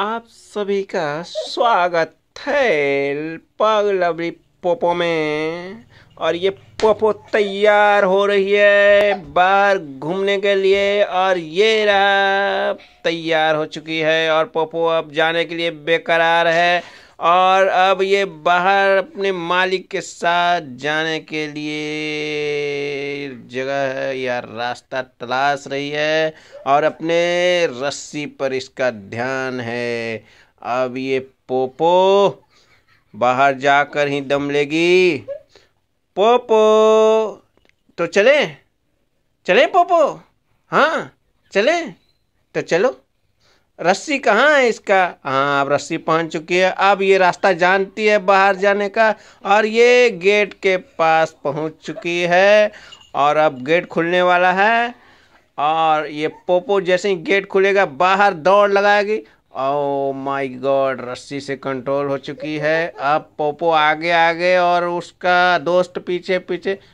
आप सभी का स्वागत है पगलबरी पोपो में और ये पोपो तैयार हो रही है बाहर घूमने के लिए और ये रहा तैयार हो चुकी है और पोपो अब जाने के लिए बेकरार है और अब ये बाहर अपने मालिक के साथ जाने के लिए जगह है या रास्ता तलाश रही है और अपने रस्सी पर इसका ध्यान है अब ये पोपो बाहर जाकर ही दम लेगी पोपो तो चले चले पोपो हाँ चले तो चलो रस्सी कहाँ है इसका हाँ अब रस्सी पहुँच चुकी है अब ये रास्ता जानती है बाहर जाने का और ये गेट के पास पहुँच चुकी है और अब गेट खुलने वाला है और ये पोपो जैसे ही गेट खुलेगा बाहर दौड़ लगाएगी ओ माय गॉड रस्सी से कंट्रोल हो चुकी है अब पोपो आगे आगे और उसका दोस्त पीछे पीछे